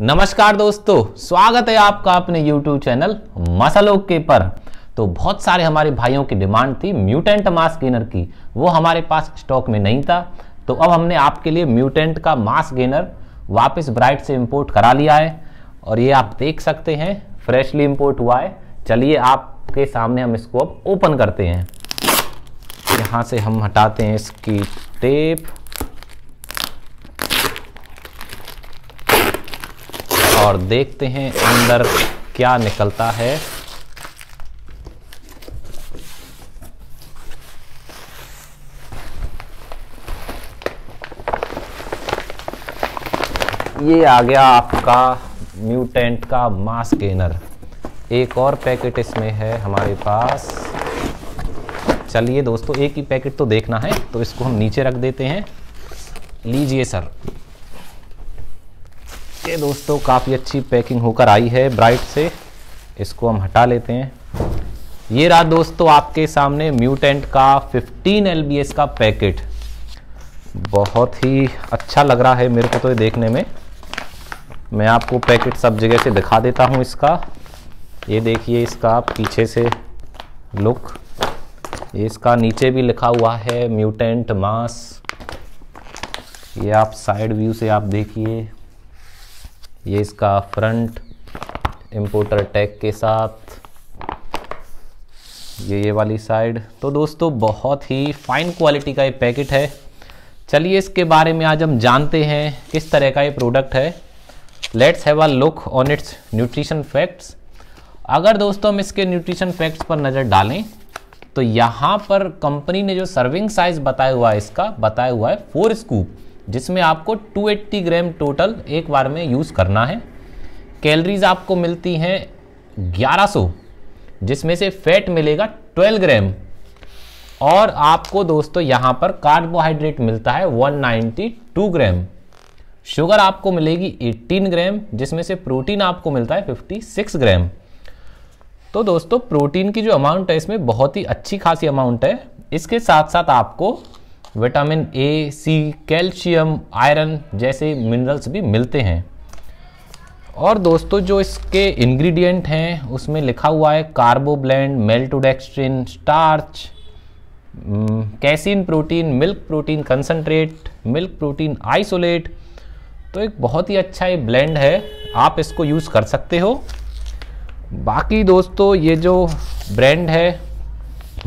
नमस्कार दोस्तों स्वागत है आपका अपने YouTube चैनल मसलोक के पर तो बहुत सारे हमारे भाइयों की डिमांड थी म्यूटेंट मास गेनर की वो हमारे पास स्टॉक में नहीं था तो अब हमने आपके लिए म्यूटेंट का मास गेनर वापस ब्राइट से इंपोर्ट करा लिया है और ये आप देख सकते हैं फ्रेशली इंपोर्ट हुआ है चलिए आपके सामने हम इसको अब ओपन करते हैं यहाँ से हम हटाते हैं इसकी टेप और देखते हैं अंदर क्या निकलता है ये आ गया आपका म्यूटेंट का मास गेनर एक और पैकेट इसमें है हमारे पास चलिए दोस्तों एक ही पैकेट तो देखना है तो इसको हम नीचे रख देते हैं लीजिए सर ये दोस्तों काफ़ी अच्छी पैकिंग होकर आई है ब्राइट से इसको हम हटा लेते हैं ये रहा दोस्तों आपके सामने म्यूटेंट का 15 एल का पैकेट बहुत ही अच्छा लग रहा है मेरे को तो ये देखने में मैं आपको पैकेट सब जगह से दिखा देता हूँ इसका ये देखिए इसका पीछे से लुक ये इसका नीचे भी लिखा हुआ है म्यूटेंट मास ये आप साइड व्यू से आप देखिए ये इसका फ्रंट इम्पोर्टर टैग के साथ ये ये वाली साइड तो दोस्तों बहुत ही फाइन क्वालिटी का ये पैकेट है चलिए इसके बारे में आज हम जानते हैं किस तरह का ये प्रोडक्ट है let's have a look on its nutrition facts अगर दोस्तों हम इसके न्यूट्रिशन फैक्ट्स पर नज़र डालें तो यहाँ पर कंपनी ने जो सर्विंग साइज़ बताया हुआ है इसका बताया हुआ है फोर स्कूप जिसमें आपको 280 ग्राम टोटल एक बार में यूज़ करना है कैलरीज आपको मिलती हैं 1100 जिसमें से फैट मिलेगा 12 ग्राम और आपको दोस्तों यहाँ पर कार्बोहाइड्रेट मिलता है 192 ग्राम शुगर आपको मिलेगी 18 ग्राम जिसमें से प्रोटीन आपको मिलता है 56 ग्राम तो दोस्तों प्रोटीन की जो अमाउंट है इसमें बहुत ही अच्छी खासी अमाउंट है इसके साथ साथ आपको vitamin A C calcium iron जैसे मिनरल्स भी मिलते हैं और दोस्तों जो इसके इंग्रेडिएंट हैं उसमें लिखा हुआ है carboblend maltodextrin starch casein protein milk protein concentrate milk protein isolate तो एक बहुत ही अच्छा ये ब्लेंड है आप इसको यूज़ कर सकते हो बाकी दोस्तों ये जो ब्रांड है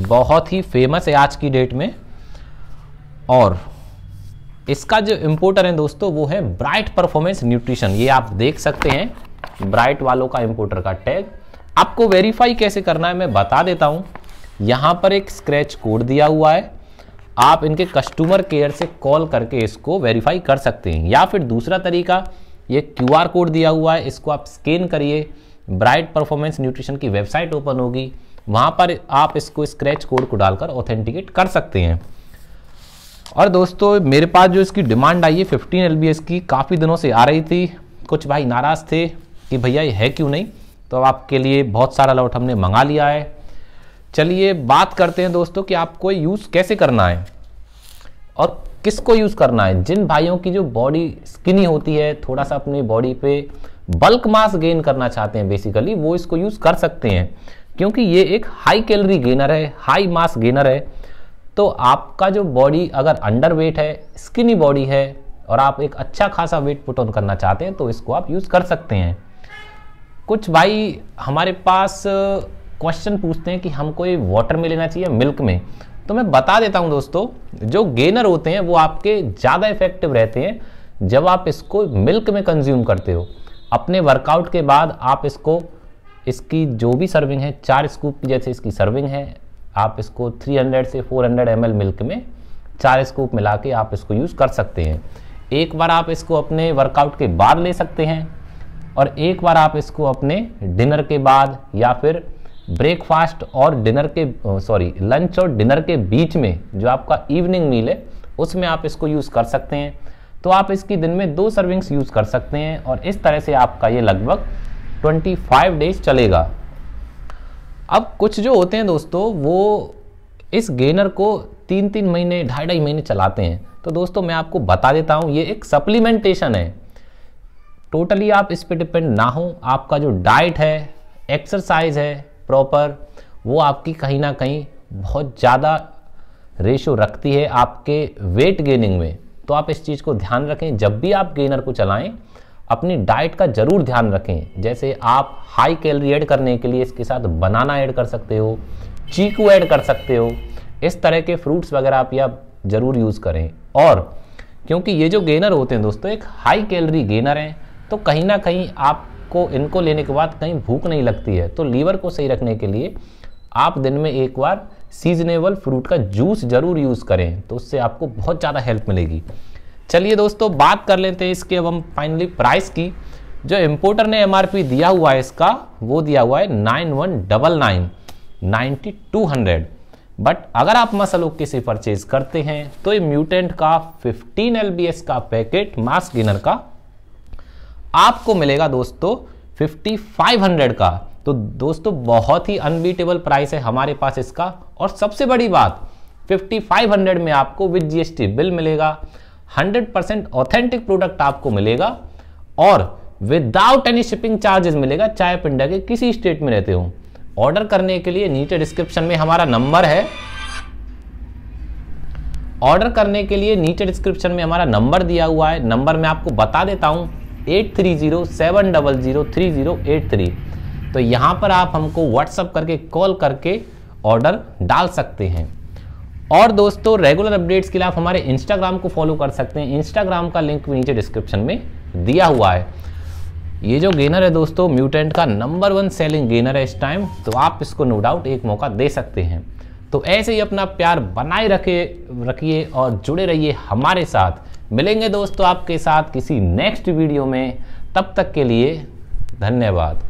बहुत ही फेमस है आज की डेट में और इसका जो इम्पोर्टर है दोस्तों वो है ब्राइट परफॉर्मेंस न्यूट्रिशन ये आप देख सकते हैं ब्राइट वालों का इम्पोर्टर का टैग आपको वेरीफाई कैसे करना है मैं बता देता हूँ यहाँ पर एक स्क्रैच कोड दिया हुआ है आप इनके कस्टमर केयर से कॉल करके इसको वेरीफाई कर सकते हैं या फिर दूसरा तरीका ये क्यू कोड दिया हुआ है इसको आप स्कैन करिए ब्राइट परफॉर्मेंस न्यूट्रिशन की वेबसाइट ओपन होगी वहाँ पर आप इसको स्क्रैच कोड को डालकर ऑथेंटिकेट कर सकते हैं और दोस्तों मेरे पास जो इसकी डिमांड आई है फिफ्टीन एल की काफ़ी दिनों से आ रही थी कुछ भाई नाराज़ थे कि भैया ये है क्यों नहीं तो अब आपके लिए बहुत सारा लॉट हमने मंगा लिया है चलिए बात करते हैं दोस्तों कि आपको यूज़ कैसे करना है और किसको यूज़ करना है जिन भाइयों की जो बॉडी स्किनी होती है थोड़ा सा अपनी बॉडी पे बल्क मास गेन करना चाहते हैं बेसिकली वो इसको यूज़ कर सकते हैं क्योंकि ये एक हाई कैलोरी गेनर है हाई मास गेनर है तो आपका जो बॉडी अगर अंडर वेट है स्किनी बॉडी है और आप एक अच्छा खासा वेट पुट ऑन करना चाहते हैं तो इसको आप यूज़ कर सकते हैं कुछ भाई हमारे पास क्वेश्चन पूछते हैं कि हमको ये वाटर में लेना चाहिए मिल्क में तो मैं बता देता हूँ दोस्तों जो गेनर होते हैं वो आपके ज़्यादा इफेक्टिव रहते हैं जब आप इसको मिल्क में कंज्यूम करते हो अपने वर्कआउट के बाद आप इसको इसकी जो भी सर्विंग है चार स्कूप की जैसे इसकी सर्विंग है आप इसको 300 से 400 हंड्रेड मिल्क में चार स्कूप मिला के आप इसको यूज़ कर सकते हैं एक बार आप इसको अपने वर्कआउट के बाद ले सकते हैं और एक बार आप इसको अपने डिनर के बाद या फिर ब्रेकफास्ट और डिनर के सॉरी लंच और डिनर के बीच में जो आपका इवनिंग मील है उसमें आप इसको यूज़ कर सकते हैं तो आप इसकी दिन में दो सर्विंग्स यूज़ कर सकते हैं और इस तरह से आपका ये लगभग 25 डेज चलेगा अब कुछ जो होते हैं दोस्तों वो इस गेनर को तीन तीन महीने ढाई ढाई महीने चलाते हैं तो दोस्तों मैं आपको बता देता हूँ ये एक सप्लीमेंटेशन है टोटली आप इस पर डिपेंड ना हो आपका जो डाइट है एक्सरसाइज है प्रॉपर वो आपकी कहीं ना कहीं बहुत ज़्यादा रेशो रखती है आपके वेट गेनिंग में तो आप इस चीज़ को ध्यान रखें जब भी आप गेनर को चलाएं अपनी डाइट का ज़रूर ध्यान रखें जैसे आप हाई कैलोरी ऐड करने के लिए इसके साथ बनाना ऐड कर सकते हो चीकू ऐड कर सकते हो इस तरह के फ्रूट्स वगैरह आप या ज़रूर यूज़ करें और क्योंकि ये जो गेनर होते हैं दोस्तों एक हाई कैलोरी गेनर हैं तो कहीं ना कहीं आपको इनको लेने के बाद कहीं भूख नहीं लगती है तो लीवर को सही रखने के लिए आप दिन में एक बार सीजनेबल फ्रूट का जूस ज़रूर यूज़ करें तो उससे आपको बहुत ज़्यादा हेल्प मिलेगी चलिए दोस्तों बात कर लेते हैं इसके अब हम फाइनली प्राइस की जो इम्पोर्टर ने एमआरपी दिया हुआ है इसका वो दिया हुआ है nine one double nine ninety two hundred but अगर आप मसल ओके से परचेज करते हैं तो ये म्यूटेंट का 15 एल का पैकेट मास गिनर का आपको मिलेगा दोस्तों 5500 का तो दोस्तों बहुत ही अनबीटेबल प्राइस है हमारे पास इसका और सबसे बड़ी बात 5500 में आपको विद जीएसटी बिल मिलेगा हंड्रेड परसेंट ऑथेंटिक प्रोडक्ट आपको मिलेगा और विदाउट एनी शिपिंग चार्जेस मिलेगा चाहे आप इंडिया के किसी स्टेट में रहते हो ऑर्डर करने के लिए नीचे डिस्क्रिप्शन में हमारा नंबर है ऑर्डर करने के लिए नीचे डिस्क्रिप्शन में हमारा नंबर दिया हुआ है नंबर मैं आपको बता देता हूँ eight three zero seven double zero three zero eight three तो यहाँ पर आप हमको व्हाट्सअप करके कॉल करके ऑर्डर डाल सकते हैं और दोस्तों रेगुलर अपडेट्स के लिए आप हमारे इंस्टाग्राम को फॉलो कर सकते हैं इंस्टाग्राम का लिंक भी नीचे डिस्क्रिप्शन में दिया हुआ है ये जो गेनर है दोस्तों म्यूटेंट का नंबर वन सेलिंग गेनर है इस टाइम तो आप इसको नो डाउट एक मौका दे सकते हैं तो ऐसे ही अपना प्यार बनाए रखे रखिए और जुड़े रहिए हमारे साथ मिलेंगे दोस्तों आपके साथ किसी नेक्स्ट वीडियो में तब तक के लिए धन्यवाद